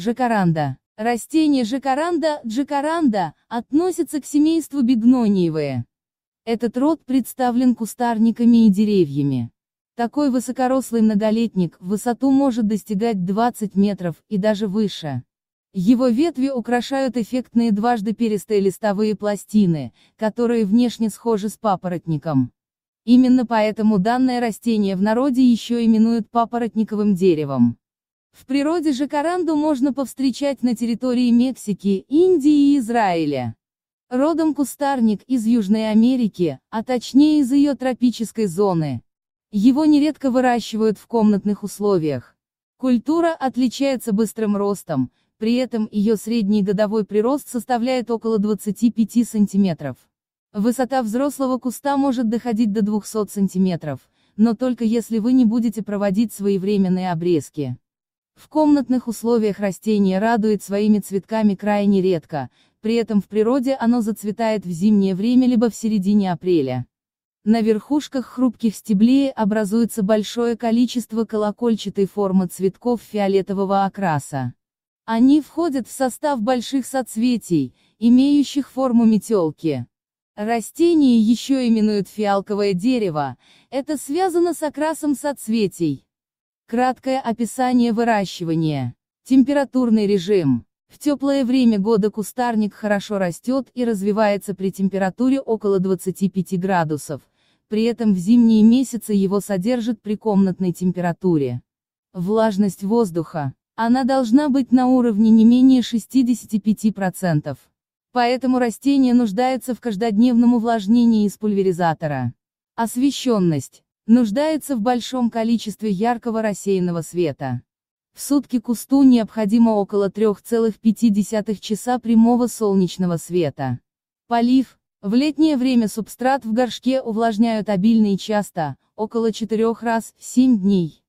Жакаранда. Растение жакаранда, джакаранда, относится к семейству бигнониевые. Этот род представлен кустарниками и деревьями. Такой высокорослый многолетник в высоту может достигать 20 метров и даже выше. Его ветви украшают эффектные дважды перистые листовые пластины, которые внешне схожи с папоротником. Именно поэтому данное растение в народе еще именуют папоротниковым деревом. В природе жакаранду можно повстречать на территории Мексики, Индии и Израиля. Родом кустарник из Южной Америки, а точнее из ее тропической зоны. Его нередко выращивают в комнатных условиях. Культура отличается быстрым ростом, при этом ее средний годовой прирост составляет около 25 сантиметров. Высота взрослого куста может доходить до 200 сантиметров, но только если вы не будете проводить своевременные обрезки. В комнатных условиях растение радует своими цветками крайне редко, при этом в природе оно зацветает в зимнее время либо в середине апреля. На верхушках хрупких стеблей образуется большое количество колокольчатой формы цветков фиолетового окраса. Они входят в состав больших соцветий, имеющих форму метелки. Растение еще именуют фиалковое дерево, это связано с окрасом соцветий. Краткое описание выращивания. Температурный режим. В теплое время года кустарник хорошо растет и развивается при температуре около 25 градусов, при этом в зимние месяцы его содержат при комнатной температуре. Влажность воздуха. Она должна быть на уровне не менее 65%. Поэтому растение нуждается в каждодневном увлажнении из пульверизатора. Освещенность нуждается в большом количестве яркого рассеянного света. В сутки кусту необходимо около 3,5 часа прямого солнечного света. Полив. В летнее время субстрат в горшке увлажняют обильно и часто, около 4 раз в 7 дней.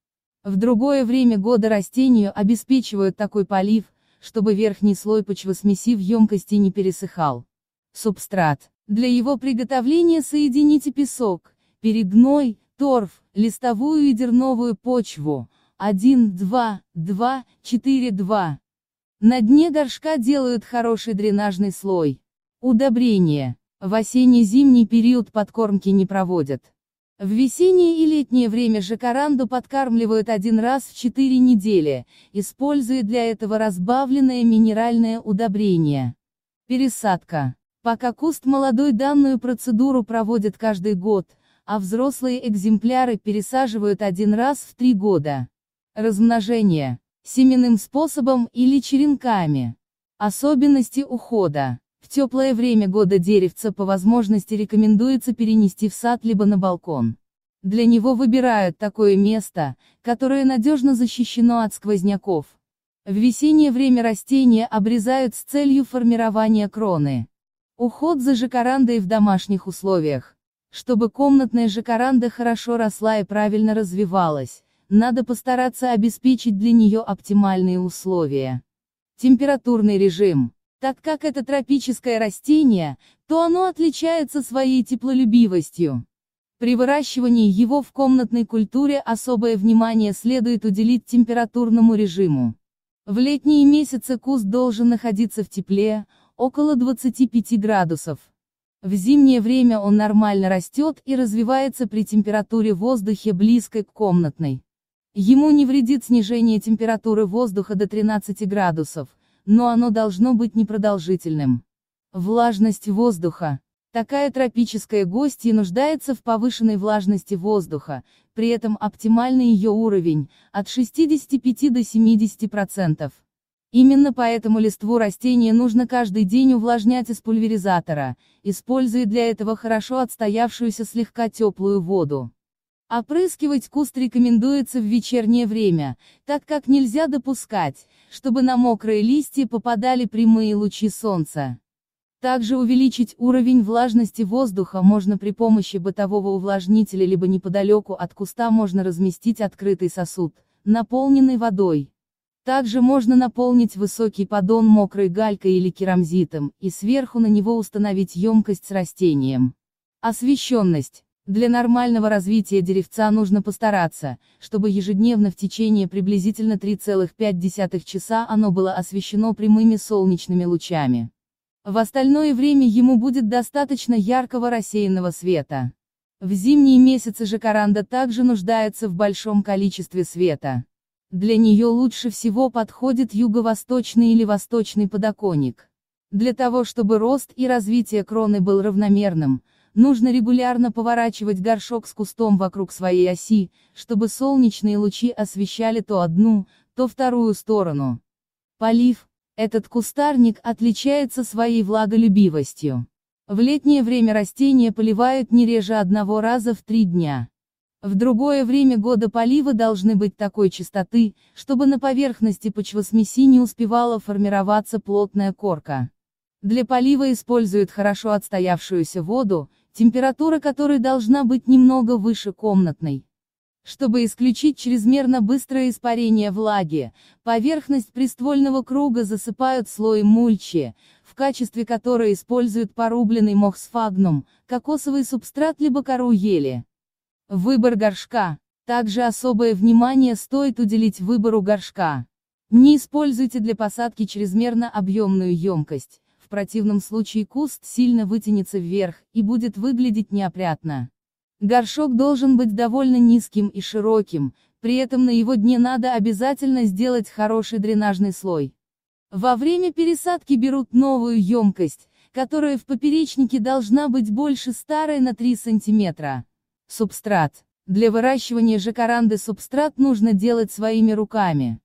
В другое время года растению обеспечивают такой полив, чтобы верхний слой почвы смеси в емкости не пересыхал. Субстрат. Для его приготовления соедините песок, перегной, торф, листовую и дерновую почву, 1, 2, 2, 4, 2. На дне горшка делают хороший дренажный слой. Удобрения. В осенне-зимний период подкормки не проводят. В весеннее и летнее время жакаранду подкармливают один раз в 4 недели, используя для этого разбавленное минеральное удобрение. Пересадка. Пока куст молодой данную процедуру проводит каждый год а взрослые экземпляры пересаживают один раз в три года. Размножение. Семенным способом или черенками. Особенности ухода. В теплое время года деревца по возможности рекомендуется перенести в сад либо на балкон. Для него выбирают такое место, которое надежно защищено от сквозняков. В весеннее время растения обрезают с целью формирования кроны. Уход за жакарандой в домашних условиях. Чтобы комнатная жакаранда хорошо росла и правильно развивалась, надо постараться обеспечить для нее оптимальные условия. Температурный режим. Так как это тропическое растение, то оно отличается своей теплолюбивостью. При выращивании его в комнатной культуре особое внимание следует уделить температурному режиму. В летние месяцы куст должен находиться в тепле, около 25 градусов. В зимнее время он нормально растет и развивается при температуре воздуха близкой к комнатной. Ему не вредит снижение температуры воздуха до 13 градусов, но оно должно быть непродолжительным. Влажность воздуха. Такая тропическая гостья нуждается в повышенной влажности воздуха, при этом оптимальный ее уровень – от 65 до 70%. Именно поэтому листву растения нужно каждый день увлажнять из пульверизатора, используя для этого хорошо отстоявшуюся слегка теплую воду. Опрыскивать куст рекомендуется в вечернее время, так как нельзя допускать, чтобы на мокрые листья попадали прямые лучи солнца. Также увеличить уровень влажности воздуха можно при помощи бытового увлажнителя либо неподалеку от куста можно разместить открытый сосуд, наполненный водой. Также можно наполнить высокий поддон мокрой галькой или керамзитом, и сверху на него установить емкость с растением. Освещенность. Для нормального развития деревца нужно постараться, чтобы ежедневно в течение приблизительно 3,5 часа оно было освещено прямыми солнечными лучами. В остальное время ему будет достаточно яркого рассеянного света. В зимние месяцы жакаранда также нуждается в большом количестве света. Для нее лучше всего подходит юго-восточный или восточный подоконник. Для того чтобы рост и развитие кроны был равномерным, нужно регулярно поворачивать горшок с кустом вокруг своей оси, чтобы солнечные лучи освещали то одну, то вторую сторону. Полив, этот кустарник отличается своей влаголюбивостью. В летнее время растения поливают не реже одного раза в три дня. В другое время года поливы должны быть такой частоты, чтобы на поверхности почвосмеси не успевала формироваться плотная корка. Для полива используют хорошо отстоявшуюся воду, температура которой должна быть немного выше комнатной. Чтобы исключить чрезмерно быстрое испарение влаги, поверхность приствольного круга засыпают слоем мульчи, в качестве которой используют порубленный мох сфагнум, кокосовый субстрат либо кору ели. Выбор горшка. Также особое внимание стоит уделить выбору горшка. Не используйте для посадки чрезмерно объемную емкость, в противном случае куст сильно вытянется вверх и будет выглядеть неопрятно. Горшок должен быть довольно низким и широким, при этом на его дне надо обязательно сделать хороший дренажный слой. Во время пересадки берут новую емкость, которая в поперечнике должна быть больше старой на 3 сантиметра. Субстрат. Для выращивания жакаранды субстрат нужно делать своими руками.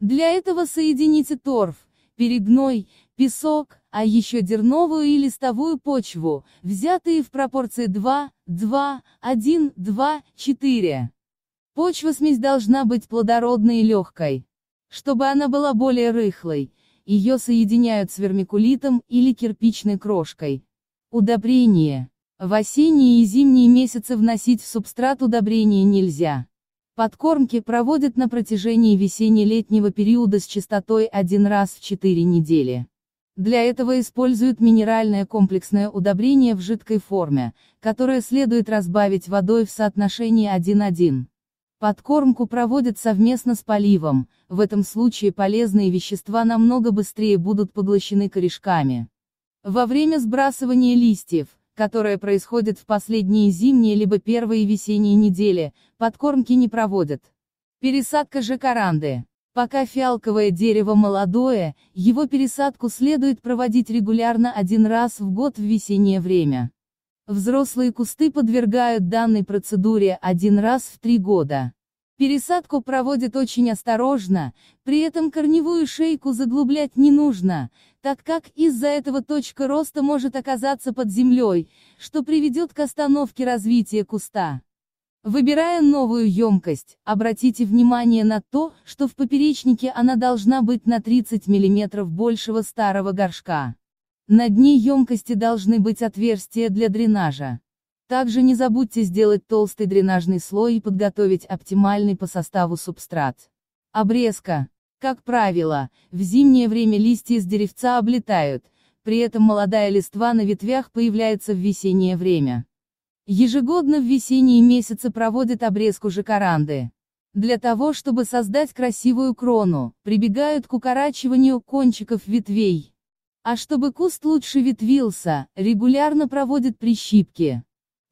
Для этого соедините торф, перегной, песок, а еще дерновую и листовую почву, взятые в пропорции 2, 2, 1, 2, 4. Почва смесь должна быть плодородной и легкой. Чтобы она была более рыхлой, ее соединяют с вермикулитом или кирпичной крошкой. Удобрение. В осенние и зимние месяцы вносить в субстрат удобрения нельзя. Подкормки проводят на протяжении весенне-летнего периода с частотой один раз в 4 недели. Для этого используют минеральное комплексное удобрение в жидкой форме, которое следует разбавить водой в соотношении 1-1. Подкормку проводят совместно с поливом, в этом случае полезные вещества намного быстрее будут поглощены корешками. Во время сбрасывания листьев, которое происходит в последние зимние либо первые весенние недели, подкормки не проводят. Пересадка жакаранды. Пока фиалковое дерево молодое, его пересадку следует проводить регулярно один раз в год в весеннее время. Взрослые кусты подвергают данной процедуре один раз в три года. Пересадку проводят очень осторожно, при этом корневую шейку заглублять не нужно, так как из-за этого точка роста может оказаться под землей, что приведет к остановке развития куста. Выбирая новую емкость, обратите внимание на то, что в поперечнике она должна быть на 30 мм большего старого горшка. На дне емкости должны быть отверстия для дренажа. Также не забудьте сделать толстый дренажный слой и подготовить оптимальный по составу субстрат. Обрезка. Как правило, в зимнее время листья с деревца облетают, при этом молодая листва на ветвях появляется в весеннее время. Ежегодно в весенние месяцы проводят обрезку жакаранды. Для того, чтобы создать красивую крону, прибегают к укорачиванию кончиков ветвей. А чтобы куст лучше ветвился, регулярно проводят прищипки.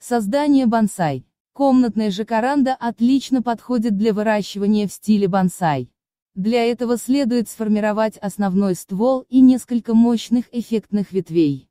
Создание бонсай. Комнатная жакаранда отлично подходит для выращивания в стиле бонсай. Для этого следует сформировать основной ствол и несколько мощных эффектных ветвей.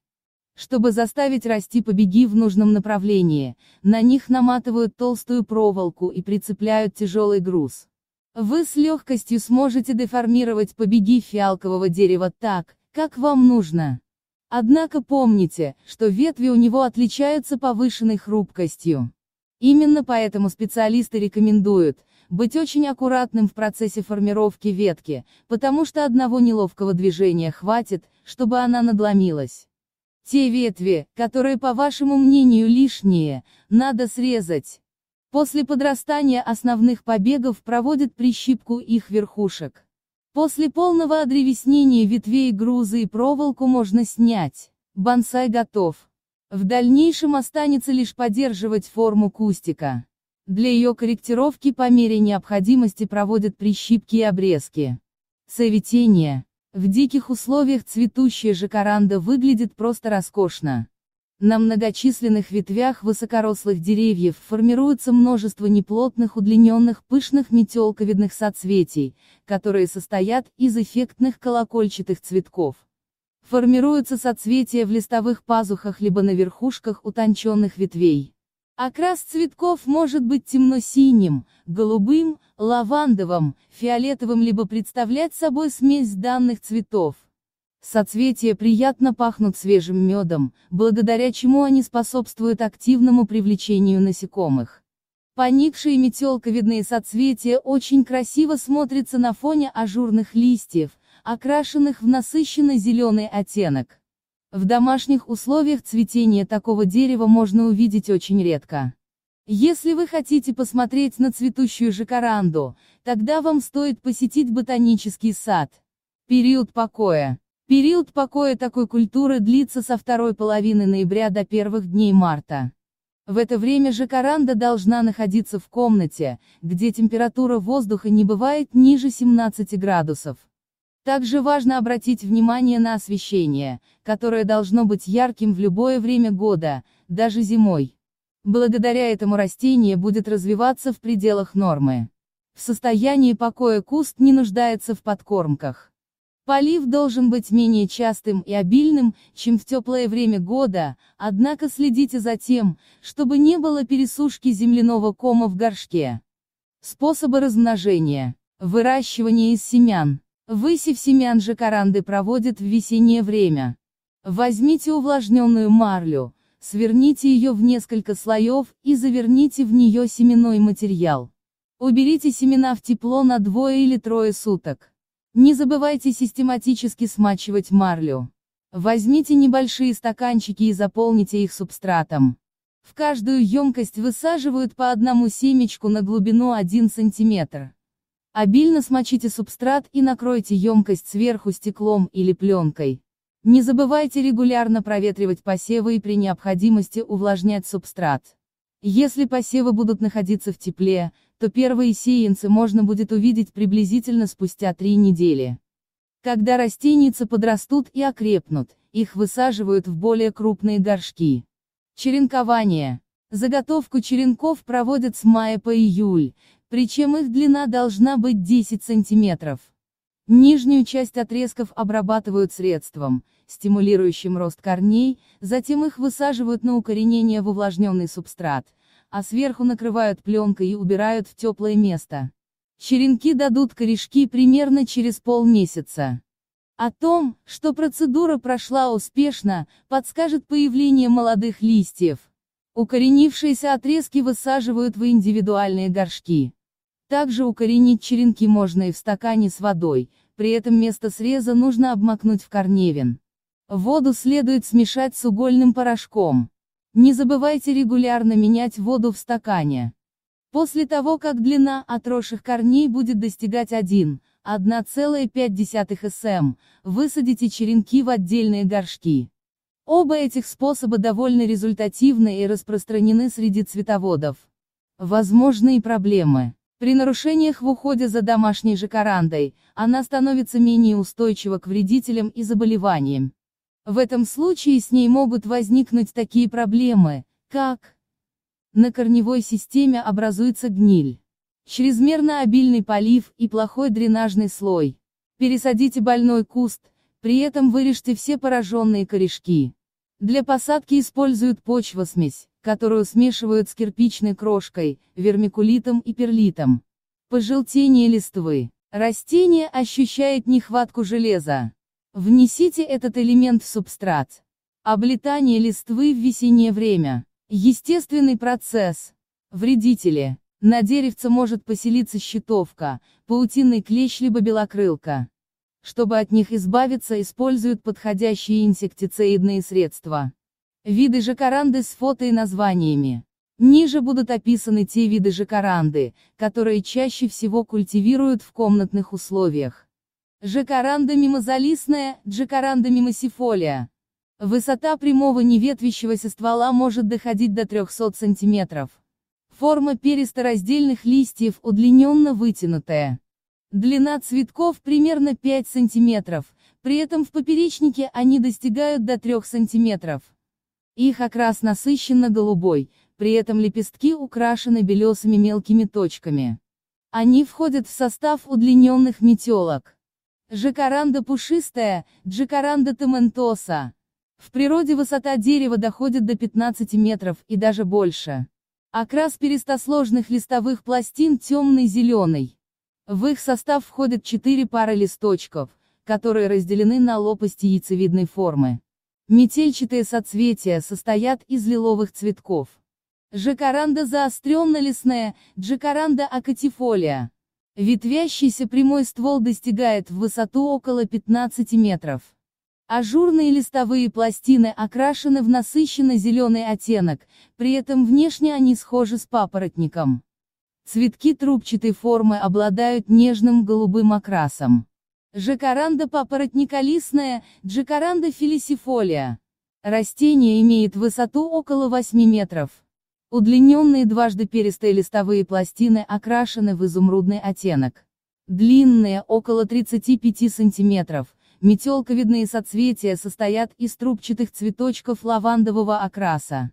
Чтобы заставить расти побеги в нужном направлении, на них наматывают толстую проволоку и прицепляют тяжелый груз. Вы с легкостью сможете деформировать побеги фиалкового дерева так, как вам нужно. Однако помните, что ветви у него отличаются повышенной хрупкостью. Именно поэтому специалисты рекомендуют, быть очень аккуратным в процессе формировки ветки, потому что одного неловкого движения хватит, чтобы она надломилась. Те ветви, которые по вашему мнению лишние, надо срезать. После подрастания основных побегов проводят прищипку их верхушек. После полного одревеснения ветвей грузы и проволоку можно снять. Бонсай готов. В дальнейшем останется лишь поддерживать форму кустика. Для ее корректировки по мере необходимости проводят прищипки и обрезки. Цветение. В диких условиях цветущая жакаранда выглядит просто роскошно. На многочисленных ветвях высокорослых деревьев формируется множество неплотных удлиненных пышных метелковидных соцветий, которые состоят из эффектных колокольчатых цветков. Формируются соцветия в листовых пазухах либо на верхушках утонченных ветвей. Окрас цветков может быть темно-синим, голубым, лавандовым, фиолетовым либо представлять собой смесь данных цветов. Соцветия приятно пахнут свежим медом, благодаря чему они способствуют активному привлечению насекомых. Поникшие метелковидные соцветия очень красиво смотрятся на фоне ажурных листьев, окрашенных в насыщенно зеленый оттенок. В домашних условиях цветение такого дерева можно увидеть очень редко. Если вы хотите посмотреть на цветущую жакаранду, тогда вам стоит посетить ботанический сад. Период покоя. Период покоя такой культуры длится со второй половины ноября до первых дней марта. В это время жакаранда должна находиться в комнате, где температура воздуха не бывает ниже 17 градусов. Также важно обратить внимание на освещение, которое должно быть ярким в любое время года, даже зимой. Благодаря этому растение будет развиваться в пределах нормы. В состоянии покоя куст не нуждается в подкормках. Полив должен быть менее частым и обильным, чем в теплое время года, однако следите за тем, чтобы не было пересушки земляного кома в горшке. Способы размножения. Выращивание из семян. Высев семян жакаранды проводят в весеннее время. Возьмите увлажненную марлю, сверните ее в несколько слоев и заверните в нее семенной материал. Уберите семена в тепло на двое или трое суток. Не забывайте систематически смачивать марлю. Возьмите небольшие стаканчики и заполните их субстратом. В каждую емкость высаживают по одному семечку на глубину 1 сантиметр. Обильно смочите субстрат и накройте емкость сверху стеклом или пленкой. Не забывайте регулярно проветривать посевы и при необходимости увлажнять субстрат. Если посевы будут находиться в тепле, то первые сеянцы можно будет увидеть приблизительно спустя 3 недели. Когда растеницы подрастут и окрепнут, их высаживают в более крупные горшки. Черенкование. Заготовку черенков проводят с мая по июль, причем их длина должна быть 10 сантиметров. Нижнюю часть отрезков обрабатывают средством, стимулирующим рост корней, затем их высаживают на укоренение в увлажненный субстрат, а сверху накрывают пленкой и убирают в теплое место. Черенки дадут корешки примерно через полмесяца. О том, что процедура прошла успешно, подскажет появление молодых листьев. Укоренившиеся отрезки высаживают в индивидуальные горшки. Также укоренить черенки можно и в стакане с водой, при этом место среза нужно обмакнуть в корневин. Воду следует смешать с угольным порошком. Не забывайте регулярно менять воду в стакане. После того, как длина отросших корней будет достигать 1, 1,5 см, высадите черенки в отдельные горшки. Оба этих способа довольно результативны и распространены среди цветоводов. Возможные проблемы. При нарушениях в уходе за домашней жакарандой, она становится менее устойчива к вредителям и заболеваниям. В этом случае с ней могут возникнуть такие проблемы, как на корневой системе образуется гниль, чрезмерно обильный полив и плохой дренажный слой. Пересадите больной куст, при этом вырежьте все пораженные корешки. Для посадки используют почвосмесь которую смешивают с кирпичной крошкой, вермикулитом и перлитом. Пожелтение листвы. Растение ощущает нехватку железа. Внесите этот элемент в субстрат. Облетание листвы в весеннее время. Естественный процесс. Вредители. На деревце может поселиться щитовка, паутинный клещ либо белокрылка. Чтобы от них избавиться, используют подходящие инсектицидные средства. Виды жакаранды с фото и названиями. Ниже будут описаны те виды жакаранды, которые чаще всего культивируют в комнатных условиях. Жакаранда мимозолистная, джакаранда мимосифолия. Высота прямого неветвящегося ствола может доходить до 300 см. Форма перистораздельных листьев удлиненно вытянутая. Длина цветков примерно 5 см, при этом в поперечнике они достигают до 3 см. Их окрас насыщенно голубой, при этом лепестки украшены белесыми мелкими точками. Они входят в состав удлиненных метелок. Джакаранда пушистая, джакаранда тементоса. В природе высота дерева доходит до 15 метров и даже больше. Окрас перистосложных листовых пластин темный зеленый. В их состав входят четыре пары листочков, которые разделены на лопасти яйцевидной формы. Метельчатые соцветия состоят из лиловых цветков. Джакаранда заостренно-лесная, джакаранда акатифолия. Ветвящийся прямой ствол достигает в высоту около 15 метров. Ажурные листовые пластины окрашены в насыщенно-зеленый оттенок, при этом внешне они схожи с папоротником. Цветки трубчатой формы обладают нежным голубым окрасом. Жакаранда папоротниколистная, листная, джакаранда филисифолия. Растение имеет высоту около 8 метров. Удлиненные дважды перистые листовые пластины окрашены в изумрудный оттенок. Длинные, около 35 сантиметров, метелковидные соцветия состоят из трубчатых цветочков лавандового окраса.